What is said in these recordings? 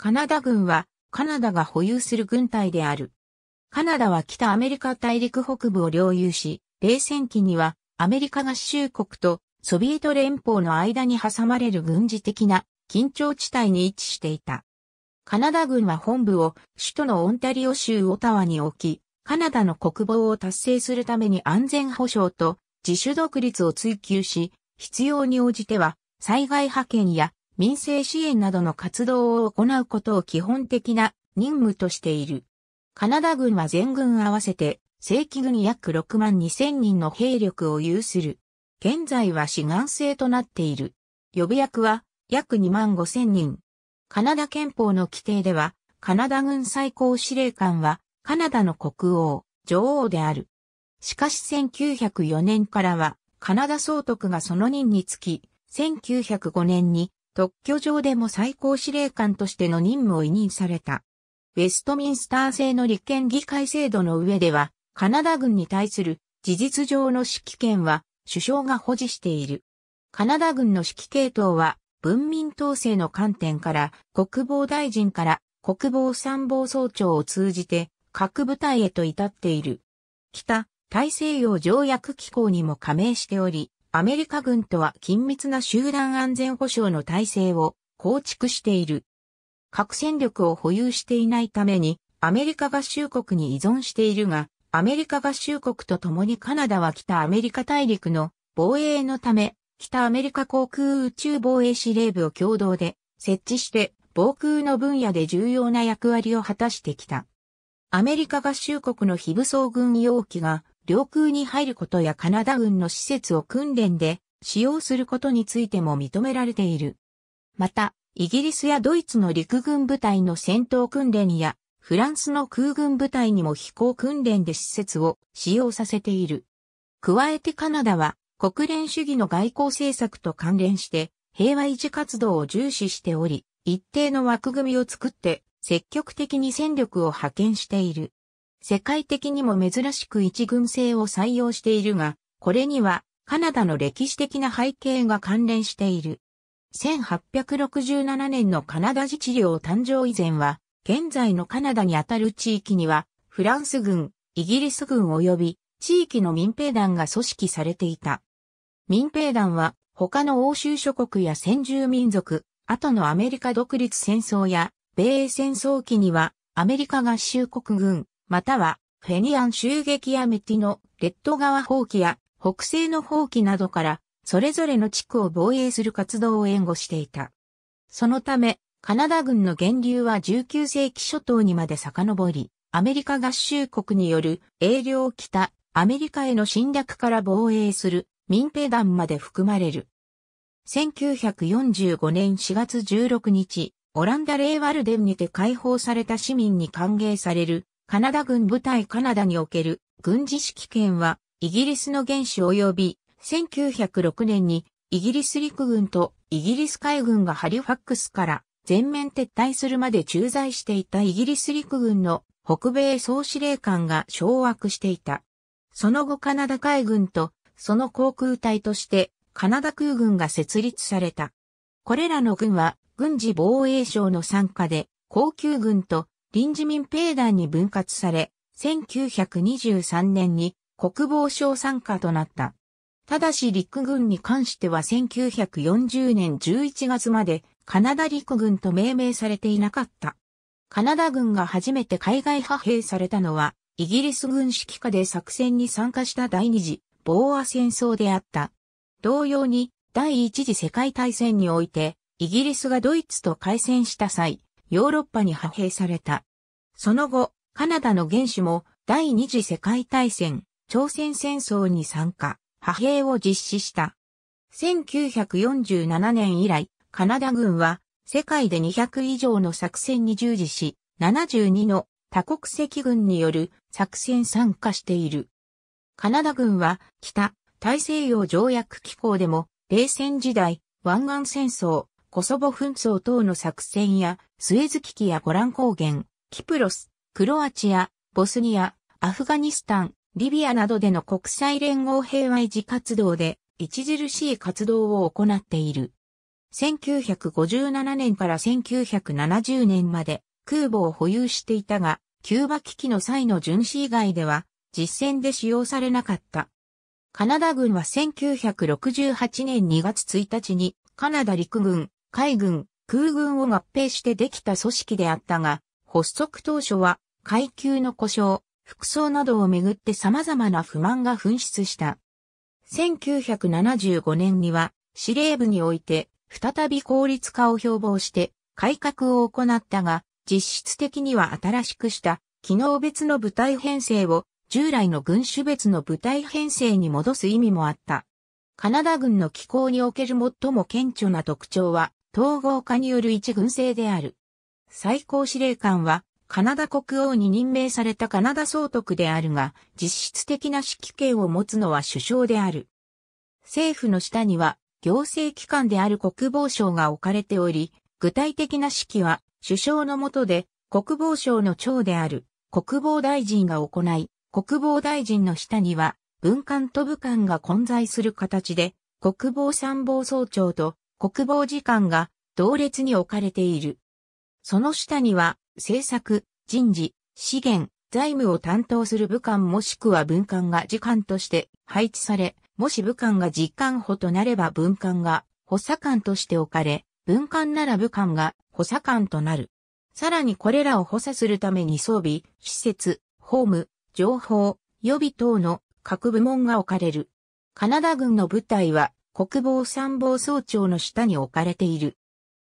カナダ軍は、カナダが保有する軍隊である。カナダは北アメリカ大陸北部を領有し、冷戦期にはアメリカ合衆国とソビエト連邦の間に挟まれる軍事的な緊張地帯に位置していた。カナダ軍は本部を首都のオンタリオ州オタワに置き、カナダの国防を達成するために安全保障と自主独立を追求し、必要に応じては災害派遣や民生支援などの活動を行うことを基本的な任務としている。カナダ軍は全軍合わせて正規軍約6万2000人の兵力を有する。現在は志願制となっている。予備役は約2万5000人。カナダ憲法の規定では、カナダ軍最高司令官はカナダの国王、女王である。しかし1904年からはカナダ総督がその任につき、1905年に特許上でも最高司令官としての任務を委任された。ウェストミンスター制の立憲議会制度の上では、カナダ軍に対する事実上の指揮権は首相が保持している。カナダ軍の指揮系統は、文民統制の観点から国防大臣から国防参謀総長を通じて各部隊へと至っている。北、大西洋条約機構にも加盟しており、アメリカ軍とは緊密な集団安全保障の体制を構築している。核戦力を保有していないために、アメリカ合衆国に依存しているが、アメリカ合衆国と共にカナダは北アメリカ大陸の防衛のため、北アメリカ航空宇宙防衛司令部を共同で設置して防空の分野で重要な役割を果たしてきた。アメリカ合衆国の非武装軍用機が領空に入ることやカナダ軍の施設を訓練で使用することについても認められている。また、イギリスやドイツの陸軍部隊の戦闘訓練や、フランスの空軍部隊にも飛行訓練で施設を使用させている。加えてカナダは、国連主義の外交政策と関連して、平和維持活動を重視しており、一定の枠組みを作って、積極的に戦力を派遣している。世界的にも珍しく一軍制を採用しているが、これにはカナダの歴史的な背景が関連している。1867年のカナダ自治領誕生以前は、現在のカナダにあたる地域には、フランス軍、イギリス軍及び地域の民兵団が組織されていた。民兵団は他の欧州諸国や先住民族、後のアメリカ独立戦争や米英戦争期にはアメリカ合衆国軍、または、フェニアン襲撃やメティのレッド川放棄や北西の放棄などから、それぞれの地区を防衛する活動を援護していた。そのため、カナダ軍の源流は19世紀初頭にまで遡り、アメリカ合衆国による営領北アメリカへの侵略から防衛する民兵団まで含まれる。1945年4月16日、オランダレーワルデンにて解放された市民に歓迎されるカナダ軍部隊カナダにおける軍事指揮権はイギリスの原子及び1906年にイギリス陸軍とイギリス海軍がハリファックスから全面撤退するまで駐在していたイギリス陸軍の北米総司令官が掌握していた。その後カナダ海軍とその航空隊としてカナダ空軍が設立された。これらの軍は軍事防衛省の参加で高級軍と臨時民兵団に分割され、1923年に国防省参加となった。ただし陸軍に関しては1940年11月までカナダ陸軍と命名されていなかった。カナダ軍が初めて海外派兵されたのは、イギリス軍指揮下で作戦に参加した第二次、防和戦争であった。同様に、第一次世界大戦において、イギリスがドイツと開戦した際、ヨーロッパに派兵された。その後、カナダの元首も第二次世界大戦、朝鮮戦争に参加、派兵を実施した。1947年以来、カナダ軍は世界で200以上の作戦に従事し、72の多国籍軍による作戦参加している。カナダ軍は北大西洋条約機構でも冷戦時代、湾岸戦争、コソボ紛争等の作戦やスエズ危機やゴラン高原、キプロス、クロアチア、ボスニア、アフガニスタン、リビアなどでの国際連合平和維持活動で著しい活動を行っている。1957年から1970年まで空母を保有していたが、キューバ危機の際の巡視以外では実戦で使用されなかった。カナダ軍は1968年2月1日にカナダ陸軍、海軍、空軍を合併してできた組織であったが、発足当初は階級の故障、服装などをめぐって様々な不満が噴出した。1975年には司令部において再び効率化を標榜して改革を行ったが、実質的には新しくした機能別の部隊編成を従来の軍種別の部隊編成に戻す意味もあった。カナダ軍の機構における最も顕著な特徴は、統合化による一軍政である。最高司令官は、カナダ国王に任命されたカナダ総督であるが、実質的な指揮権を持つのは首相である。政府の下には、行政機関である国防省が置かれており、具体的な指揮は、首相の下で、国防省の長である、国防大臣が行い、国防大臣の下には、文官と部官が混在する形で、国防参謀総長と国防次官が同列に置かれている。その下には、政策、人事、資源、財務を担当する武官もしくは文官が次官として配置され、もし武官が次官補となれば文官が補佐官として置かれ、文官なら武官が補佐官となる。さらにこれらを補佐するために装備、施設、ホーム、情報、予備等の各部門が置かれる。カナダ軍の部隊は国防参謀総長の下に置かれている。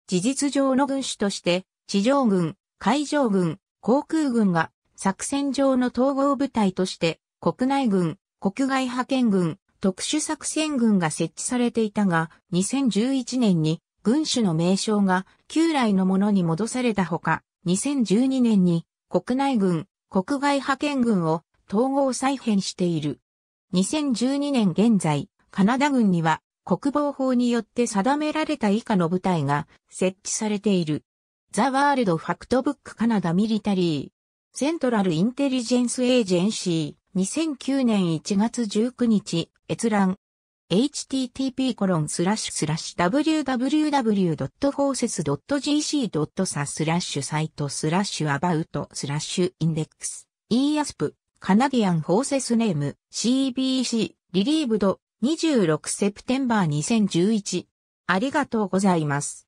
事実上の軍主として、地上軍、海上軍、航空軍が作戦上の統合部隊として、国内軍、国外派遣軍、特殊作戦軍が設置されていたが、2011年に軍種の名称が旧来のものに戻されたほか、2012年に国内軍、国外派遣軍を統合再編している。2012年現在、カナダ軍には国防法によって定められた以下の部隊が設置されている。ザ・ワールド・ファクトブック・カナダ・ミリタリー。セントラル・インテリジェンス・エージェンシー。2009年1月19日、閲覧。http www.forces.gc.sa スラッシュサイトスラッシュアバウトスラッシュインデックス easp カナディアンフォーセスネーム cbc リリーブド26セプテンバー2011。ありがとうございます。